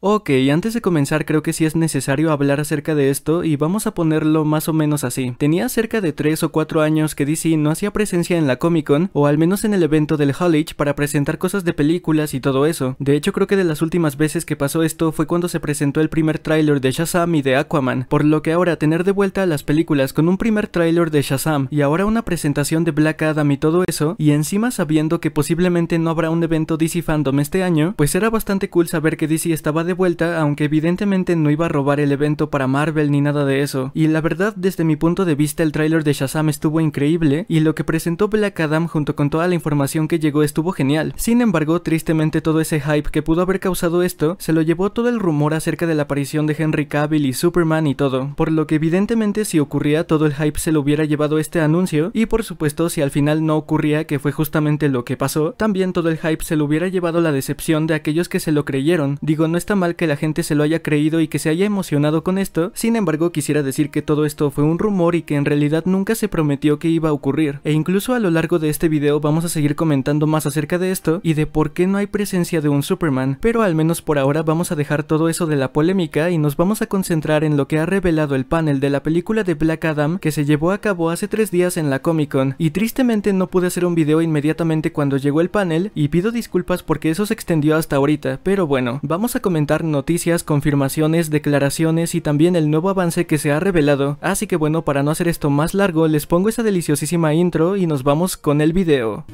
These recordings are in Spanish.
Ok, antes de comenzar creo que sí es necesario hablar acerca de esto y vamos a ponerlo más o menos así. Tenía cerca de 3 o 4 años que DC no hacía presencia en la Comic Con o al menos en el evento del College para presentar cosas de películas y todo eso. De hecho creo que de las últimas veces que pasó esto fue cuando se presentó el primer tráiler de Shazam y de Aquaman, por lo que ahora tener de vuelta a las películas con un primer tráiler de Shazam y ahora una presentación de Black Adam y todo eso, y encima sabiendo que posiblemente no habrá un evento DC Fandom este año, pues era bastante cool saber que DC estaba de vuelta, aunque evidentemente no iba a robar el evento para Marvel ni nada de eso. Y la verdad, desde mi punto de vista, el tráiler de Shazam estuvo increíble y lo que presentó Black Adam junto con toda la información que llegó estuvo genial. Sin embargo, tristemente todo ese hype que pudo haber causado esto, se lo llevó todo el rumor acerca de la aparición de Henry Cavill y Superman y todo. Por lo que evidentemente si ocurría todo el hype se lo hubiera llevado este anuncio y por supuesto si al final no ocurría que fue justamente lo que pasó, también todo el hype se lo hubiera llevado la decepción de aquellos que se lo creyeron. Digo, no está mal que la gente se lo haya creído y que se haya emocionado con esto, sin embargo quisiera decir que todo esto fue un rumor y que en realidad nunca se prometió que iba a ocurrir, e incluso a lo largo de este video vamos a seguir comentando más acerca de esto y de por qué no hay presencia de un Superman, pero al menos por ahora vamos a dejar todo eso de la polémica y nos vamos a concentrar en lo que ha revelado el panel de la película de Black Adam que se llevó a cabo hace tres días en la Comic Con, y tristemente no pude hacer un video inmediatamente cuando llegó el panel y pido disculpas porque eso se extendió hasta ahorita, pero bueno, vamos a comentar noticias, confirmaciones, declaraciones y también el nuevo avance que se ha revelado. Así que bueno, para no hacer esto más largo, les pongo esa deliciosísima intro y nos vamos con el video.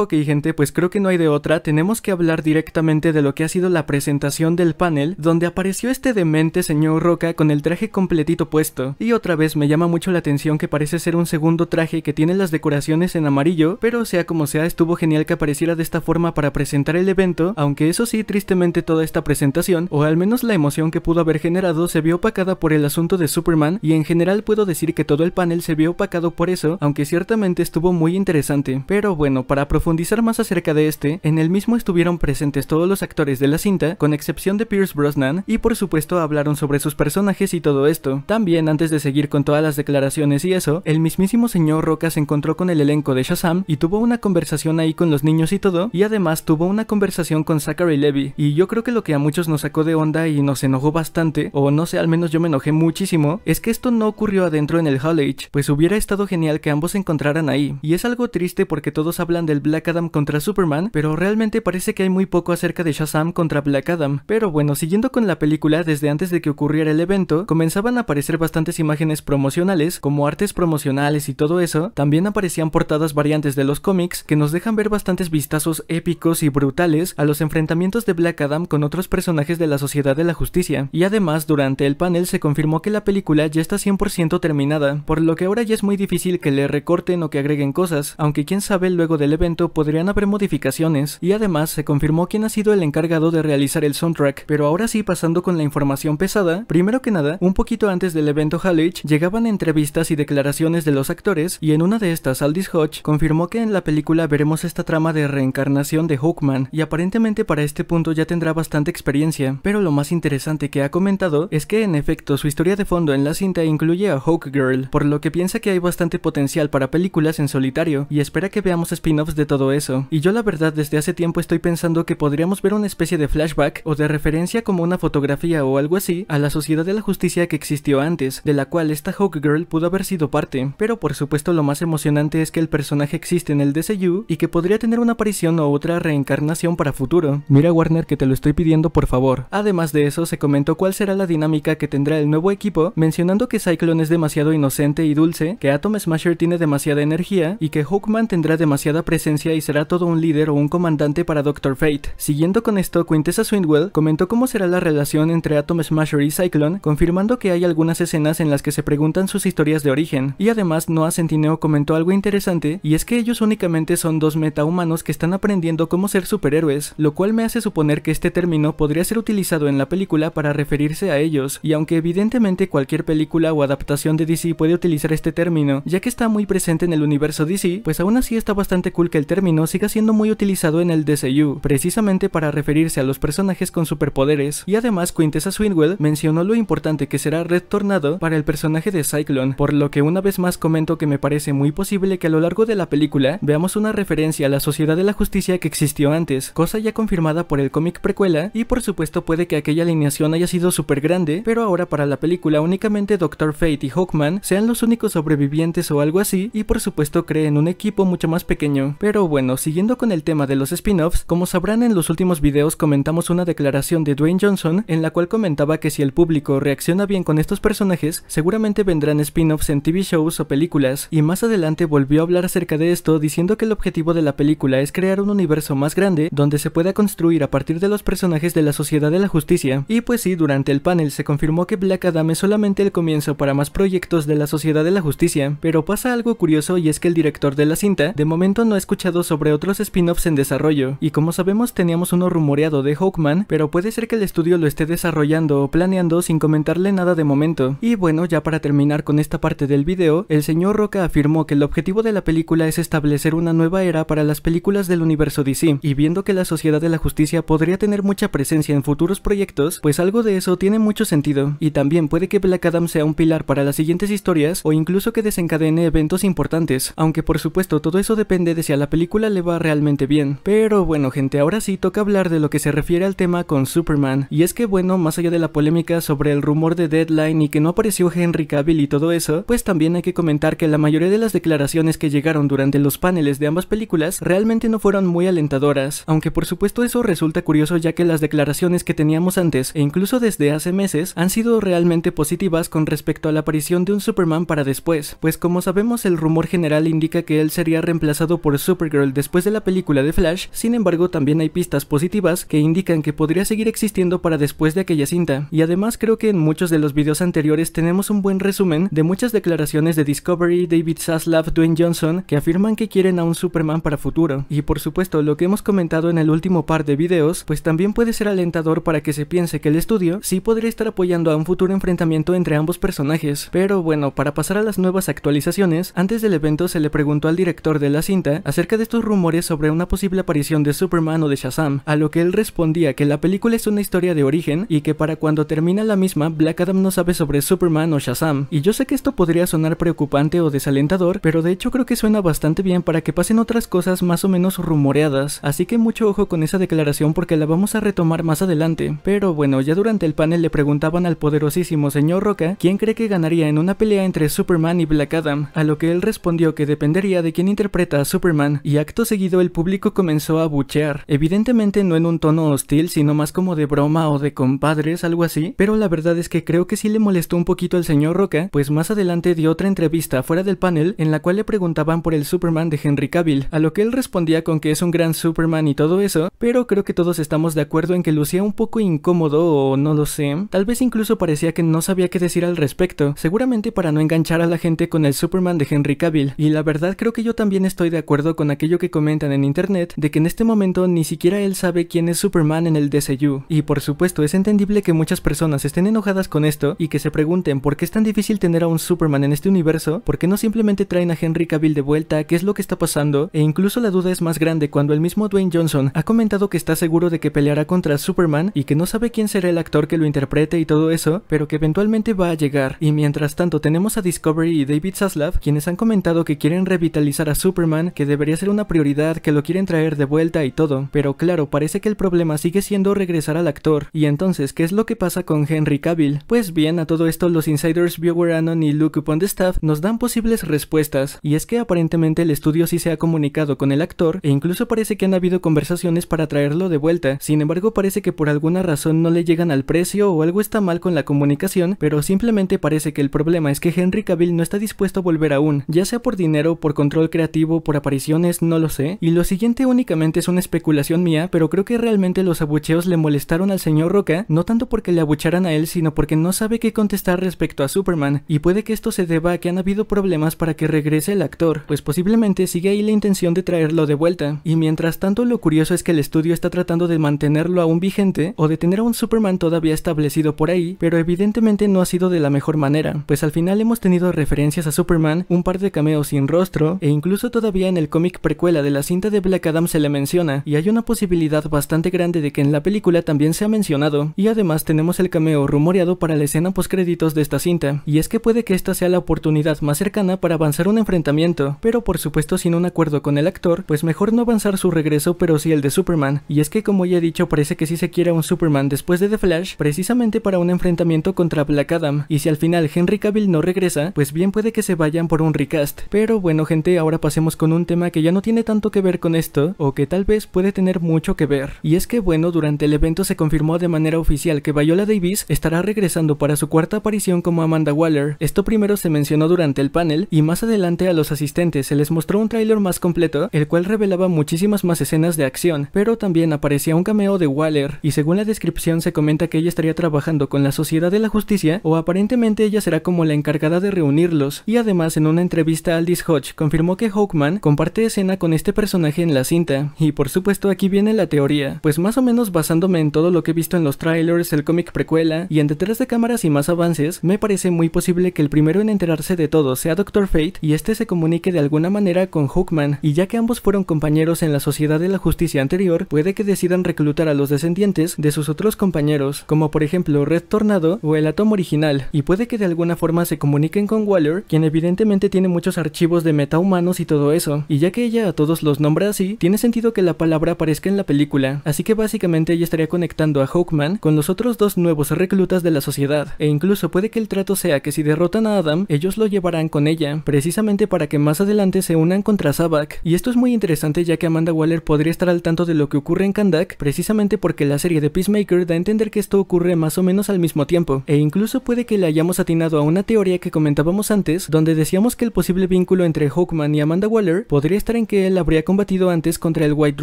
Ok gente, pues creo que no hay de otra, tenemos que hablar directamente de lo que ha sido la presentación del panel, donde apareció este demente señor Roca con el traje completito puesto. Y otra vez me llama mucho la atención que parece ser un segundo traje que tiene las decoraciones en amarillo, pero sea como sea, estuvo genial que apareciera de esta forma para presentar el evento, aunque eso sí, tristemente toda esta presentación, o al menos la emoción que pudo haber generado, se vio opacada por el asunto de Superman, y en general puedo decir que todo el panel se vio opacado por eso, aunque ciertamente estuvo muy interesante. Pero bueno, para profundizar profundizar más acerca de este, en el mismo estuvieron presentes todos los actores de la cinta, con excepción de Pierce Brosnan, y por supuesto hablaron sobre sus personajes y todo esto. También, antes de seguir con todas las declaraciones y eso, el mismísimo señor Roca se encontró con el elenco de Shazam y tuvo una conversación ahí con los niños y todo, y además tuvo una conversación con Zachary Levy, y yo creo que lo que a muchos nos sacó de onda y nos enojó bastante, o no sé, al menos yo me enojé muchísimo, es que esto no ocurrió adentro en el college, pues hubiera estado genial que ambos se encontraran ahí, y es algo triste porque todos hablan del Black Adam contra Superman, pero realmente parece que hay muy poco acerca de Shazam contra Black Adam. Pero bueno, siguiendo con la película, desde antes de que ocurriera el evento, comenzaban a aparecer bastantes imágenes promocionales, como artes promocionales y todo eso, también aparecían portadas variantes de los cómics que nos dejan ver bastantes vistazos épicos y brutales a los enfrentamientos de Black Adam con otros personajes de la Sociedad de la Justicia. Y además, durante el panel se confirmó que la película ya está 100% terminada, por lo que ahora ya es muy difícil que le recorten o que agreguen cosas, aunque quién sabe luego del evento podrían haber modificaciones y además se confirmó quién ha sido el encargado de realizar el soundtrack, pero ahora sí pasando con la información pesada, primero que nada, un poquito antes del evento Halich llegaban entrevistas y declaraciones de los actores y en una de estas Aldis Hodge confirmó que en la película veremos esta trama de reencarnación de Hawkman y aparentemente para este punto ya tendrá bastante experiencia, pero lo más interesante que ha comentado es que en efecto su historia de fondo en la cinta incluye a Girl por lo que piensa que hay bastante potencial para películas en solitario y espera que veamos spin-offs de todo eso. Y yo la verdad desde hace tiempo estoy pensando que podríamos ver una especie de flashback o de referencia como una fotografía o algo así a la sociedad de la justicia que existió antes, de la cual esta Hawk Girl pudo haber sido parte. Pero por supuesto lo más emocionante es que el personaje existe en el DCU y que podría tener una aparición o otra reencarnación para futuro. Mira Warner que te lo estoy pidiendo por favor. Además de eso se comentó cuál será la dinámica que tendrá el nuevo equipo, mencionando que Cyclone es demasiado inocente y dulce, que Atom Smasher tiene demasiada energía y que Hawkman tendrá demasiada presencia y será todo un líder o un comandante para Doctor Fate. Siguiendo con esto, Quintessa Swindwell comentó cómo será la relación entre Atom Smasher y Cyclone, confirmando que hay algunas escenas en las que se preguntan sus historias de origen. Y además, Noah Centineo comentó algo interesante, y es que ellos únicamente son dos metahumanos que están aprendiendo cómo ser superhéroes, lo cual me hace suponer que este término podría ser utilizado en la película para referirse a ellos, y aunque evidentemente cualquier película o adaptación de DC puede utilizar este término, ya que está muy presente en el universo DC, pues aún así está bastante cool que el término siga siendo muy utilizado en el DCU, precisamente para referirse a los personajes con superpoderes, y además Quintessa Swinwell mencionó lo importante que será retornado para el personaje de Cyclone, por lo que una vez más comento que me parece muy posible que a lo largo de la película veamos una referencia a la Sociedad de la Justicia que existió antes, cosa ya confirmada por el cómic precuela, y por supuesto puede que aquella alineación haya sido súper grande, pero ahora para la película únicamente Doctor Fate y Hawkman sean los únicos sobrevivientes o algo así, y por supuesto creen un equipo mucho más pequeño, pero bueno, siguiendo con el tema de los spin-offs, como sabrán en los últimos videos comentamos una declaración de Dwayne Johnson en la cual comentaba que si el público reacciona bien con estos personajes, seguramente vendrán spin-offs en TV shows o películas, y más adelante volvió a hablar acerca de esto diciendo que el objetivo de la película es crear un universo más grande donde se pueda construir a partir de los personajes de la Sociedad de la Justicia. Y pues sí, durante el panel se confirmó que Black Adam es solamente el comienzo para más proyectos de la Sociedad de la Justicia, pero pasa algo curioso y es que el director de la cinta de momento no ha escuchado sobre otros spin-offs en desarrollo, y como sabemos teníamos uno rumoreado de Hawkman, pero puede ser que el estudio lo esté desarrollando o planeando sin comentarle nada de momento. Y bueno, ya para terminar con esta parte del video, el señor Roca afirmó que el objetivo de la película es establecer una nueva era para las películas del universo DC, y viendo que la Sociedad de la Justicia podría tener mucha presencia en futuros proyectos, pues algo de eso tiene mucho sentido, y también puede que Black Adam sea un pilar para las siguientes historias o incluso que desencadene eventos importantes, aunque por supuesto todo eso depende de si a la película película le va realmente bien. Pero bueno gente, ahora sí toca hablar de lo que se refiere al tema con Superman. Y es que bueno, más allá de la polémica sobre el rumor de Deadline y que no apareció Henry Cavill y todo eso, pues también hay que comentar que la mayoría de las declaraciones que llegaron durante los paneles de ambas películas realmente no fueron muy alentadoras. Aunque por supuesto eso resulta curioso ya que las declaraciones que teníamos antes e incluso desde hace meses han sido realmente positivas con respecto a la aparición de un Superman para después. Pues como sabemos el rumor general indica que él sería reemplazado por Superman Girl después de la película de Flash, sin embargo también hay pistas positivas que indican que podría seguir existiendo para después de aquella cinta, y además creo que en muchos de los videos anteriores tenemos un buen resumen de muchas declaraciones de Discovery, David Zaslav, Dwayne Johnson, que afirman que quieren a un Superman para futuro, y por supuesto lo que hemos comentado en el último par de videos, pues también puede ser alentador para que se piense que el estudio sí podría estar apoyando a un futuro enfrentamiento entre ambos personajes, pero bueno, para pasar a las nuevas actualizaciones, antes del evento se le preguntó al director de la cinta acerca de estos rumores sobre una posible aparición de Superman o de Shazam, a lo que él respondía que la película es una historia de origen y que para cuando termina la misma, Black Adam no sabe sobre Superman o Shazam. Y yo sé que esto podría sonar preocupante o desalentador, pero de hecho creo que suena bastante bien para que pasen otras cosas más o menos rumoreadas, así que mucho ojo con esa declaración porque la vamos a retomar más adelante. Pero bueno, ya durante el panel le preguntaban al poderosísimo señor Roca quién cree que ganaría en una pelea entre Superman y Black Adam, a lo que él respondió que dependería de quién interpreta a Superman y acto seguido el público comenzó a buchear, evidentemente no en un tono hostil, sino más como de broma o de compadres, algo así, pero la verdad es que creo que sí le molestó un poquito al señor Roca, pues más adelante dio otra entrevista fuera del panel en la cual le preguntaban por el Superman de Henry Cavill, a lo que él respondía con que es un gran Superman y todo eso, pero creo que todos estamos de acuerdo en que lucía un poco incómodo o no lo sé, tal vez incluso parecía que no sabía qué decir al respecto, seguramente para no enganchar a la gente con el Superman de Henry Cavill, y la verdad creo que yo también estoy de acuerdo con aquello que comentan en internet de que en este momento ni siquiera él sabe quién es Superman en el DCU. Y por supuesto, es entendible que muchas personas estén enojadas con esto y que se pregunten por qué es tan difícil tener a un Superman en este universo, por qué no simplemente traen a Henry Cavill de vuelta, qué es lo que está pasando, e incluso la duda es más grande cuando el mismo Dwayne Johnson ha comentado que está seguro de que peleará contra Superman y que no sabe quién será el actor que lo interprete y todo eso, pero que eventualmente va a llegar. Y mientras tanto tenemos a Discovery y David Saslav, quienes han comentado que quieren revitalizar a Superman, que debería ser una prioridad, que lo quieren traer de vuelta y todo, pero claro, parece que el problema sigue siendo regresar al actor. Y entonces, ¿qué es lo que pasa con Henry Cavill? Pues bien, a todo esto los insiders Viewer Anon y Luke Upon the Staff nos dan posibles respuestas, y es que aparentemente el estudio sí se ha comunicado con el actor, e incluso parece que han habido conversaciones para traerlo de vuelta, sin embargo parece que por alguna razón no le llegan al precio o algo está mal con la comunicación, pero simplemente parece que el problema es que Henry Cavill no está dispuesto a volver aún, ya sea por dinero, por control creativo, por apariciones no lo sé. Y lo siguiente únicamente es una especulación mía, pero creo que realmente los abucheos le molestaron al señor Roca, no tanto porque le abucharan a él, sino porque no sabe qué contestar respecto a Superman, y puede que esto se deba a que han habido problemas para que regrese el actor, pues posiblemente sigue ahí la intención de traerlo de vuelta. Y mientras tanto lo curioso es que el estudio está tratando de mantenerlo aún vigente o de tener a un Superman todavía establecido por ahí, pero evidentemente no ha sido de la mejor manera, pues al final hemos tenido referencias a Superman, un par de cameos sin rostro, e incluso todavía en el cómic precuela de la cinta de Black Adam se le menciona, y hay una posibilidad bastante grande de que en la película también se ha mencionado, y además tenemos el cameo rumoreado para la escena post créditos de esta cinta, y es que puede que esta sea la oportunidad más cercana para avanzar un enfrentamiento, pero por supuesto sin un acuerdo con el actor, pues mejor no avanzar su regreso pero sí el de Superman, y es que como ya he dicho parece que si se quiere un Superman después de The Flash, precisamente para un enfrentamiento contra Black Adam, y si al final Henry Cavill no regresa, pues bien puede que se vayan por un recast, pero bueno gente ahora pasemos con un tema que ya no tiene tanto que ver con esto, o que tal vez puede tener mucho que ver. Y es que bueno, durante el evento se confirmó de manera oficial que Viola Davis estará regresando para su cuarta aparición como Amanda Waller. Esto primero se mencionó durante el panel y más adelante a los asistentes se les mostró un tráiler más completo, el cual revelaba muchísimas más escenas de acción, pero también aparecía un cameo de Waller y según la descripción se comenta que ella estaría trabajando con la Sociedad de la Justicia o aparentemente ella será como la encargada de reunirlos y además en una entrevista Aldis Hodge confirmó que Hawkman comparte con este personaje en la cinta, y por supuesto aquí viene la teoría, pues más o menos basándome en todo lo que he visto en los trailers, el cómic precuela, y en detrás de cámaras y más avances, me parece muy posible que el primero en enterarse de todo sea Doctor Fate y este se comunique de alguna manera con Hookman, y ya que ambos fueron compañeros en la Sociedad de la Justicia anterior, puede que decidan reclutar a los descendientes de sus otros compañeros, como por ejemplo Red Tornado o el Atom original, y puede que de alguna forma se comuniquen con Waller, quien evidentemente tiene muchos archivos de metahumanos y todo eso, y ya que ella a todos los nombres así, tiene sentido que la palabra aparezca en la película, así que básicamente ella estaría conectando a Hawkman con los otros dos nuevos reclutas de la sociedad, e incluso puede que el trato sea que si derrotan a Adam, ellos lo llevarán con ella, precisamente para que más adelante se unan contra Sabak, y esto es muy interesante ya que Amanda Waller podría estar al tanto de lo que ocurre en Kandak, precisamente porque la serie de Peacemaker da a entender que esto ocurre más o menos al mismo tiempo, e incluso puede que le hayamos atinado a una teoría que comentábamos antes, donde decíamos que el posible vínculo entre Hawkman y Amanda Waller podría estar en que él habría combatido antes contra el White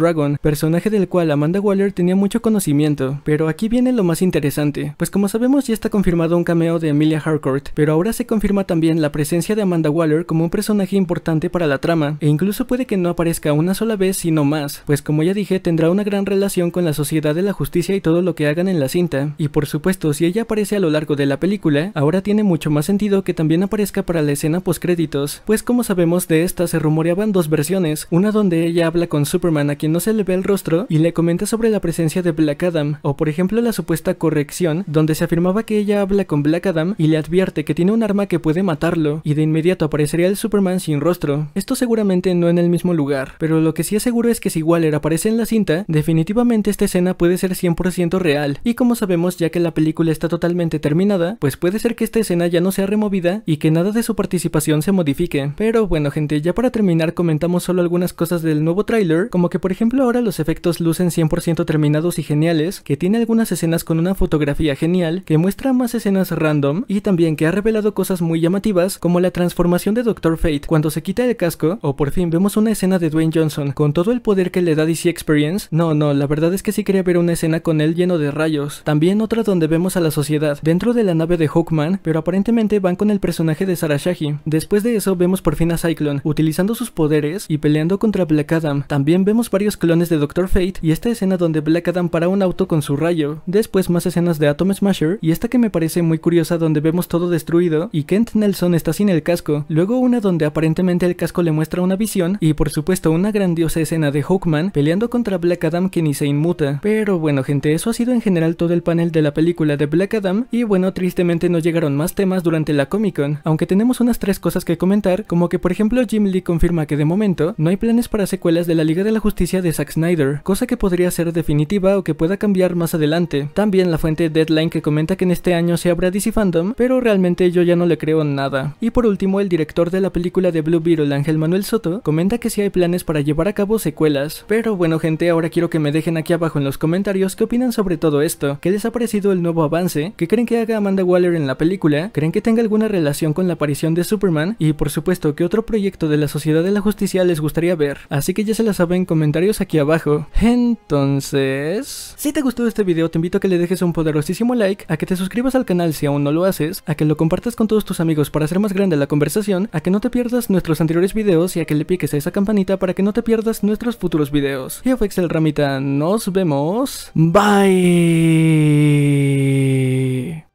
Dragon, personaje del cual Amanda Waller tenía mucho conocimiento. Pero aquí viene lo más interesante, pues como sabemos ya está confirmado un cameo de Emilia Harcourt, pero ahora se confirma también la presencia de Amanda Waller como un personaje importante para la trama, e incluso puede que no aparezca una sola vez sino más, pues como ya dije tendrá una gran relación con la sociedad de la justicia y todo lo que hagan en la cinta, y por supuesto si ella aparece a lo largo de la película, ahora tiene mucho más sentido que también aparezca para la escena créditos pues como sabemos de esta se rumoreaban dos versiones una donde ella habla con Superman a quien no se le ve el rostro y le comenta sobre la presencia de Black Adam, o por ejemplo la supuesta corrección, donde se afirmaba que ella habla con Black Adam y le advierte que tiene un arma que puede matarlo, y de inmediato aparecería el Superman sin rostro. Esto seguramente no en el mismo lugar, pero lo que sí es seguro es que si Waller aparece en la cinta, definitivamente esta escena puede ser 100% real, y como sabemos ya que la película está totalmente terminada, pues puede ser que esta escena ya no sea removida y que nada de su participación se modifique. Pero bueno gente, ya para terminar comentamos solo algunas cosas del nuevo trailer... como que por ejemplo ahora los efectos lucen 100% terminados y geniales, que tiene algunas escenas con una fotografía genial, que muestra más escenas random y también que ha revelado cosas muy llamativas como la transformación de Doctor Fate cuando se quita el casco o por fin vemos una escena de Dwayne Johnson con todo el poder que le da DC Experience. No, no, la verdad es que sí quería ver una escena con él lleno de rayos. También otra donde vemos a la sociedad dentro de la nave de Hawkman, pero aparentemente van con el personaje de Sarah Después de eso vemos por fin a Cyclone utilizando sus poderes y peleando contra Black Adam. También vemos varios clones de Doctor Fate y esta escena donde Black Adam para un auto con su rayo. Después más escenas de Atom Smasher y esta que me parece muy curiosa donde vemos todo destruido y Kent Nelson está sin el casco. Luego una donde aparentemente el casco le muestra una visión y por supuesto una grandiosa escena de Hawkman peleando contra Black Adam que ni se inmuta. Pero bueno gente, eso ha sido en general todo el panel de la película de Black Adam y bueno tristemente no llegaron más temas durante la Comic Con, aunque tenemos unas tres cosas que comentar, como que por ejemplo Jim Lee confirma que de momento no hay planes para secuelas de la Liga de la Justicia de Zack Snyder, cosa que podría ser definitiva o que pueda cambiar más adelante. También la fuente Deadline que comenta que en este año se habrá DC Fandom, pero realmente yo ya no le creo nada. Y por último, el director de la película de Blue Beetle, Ángel Manuel Soto, comenta que sí hay planes para llevar a cabo secuelas. Pero bueno gente, ahora quiero que me dejen aquí abajo en los comentarios qué opinan sobre todo esto, qué les ha parecido el nuevo avance, qué creen que haga Amanda Waller en la película, creen que tenga alguna relación con la aparición de Superman y por supuesto que otro proyecto de la Sociedad de la Justicia les gustaría ver. Así que ya se la saben, comentarios aquí abajo. Entonces... Si te gustó este video, te invito a que le dejes un poderosísimo like, a que te suscribas al canal si aún no lo haces, a que lo compartas con todos tus amigos para hacer más grande la conversación, a que no te pierdas nuestros anteriores videos y a que le piques a esa campanita para que no te pierdas nuestros futuros videos. Yo fue Excel Ramita, nos vemos. Bye.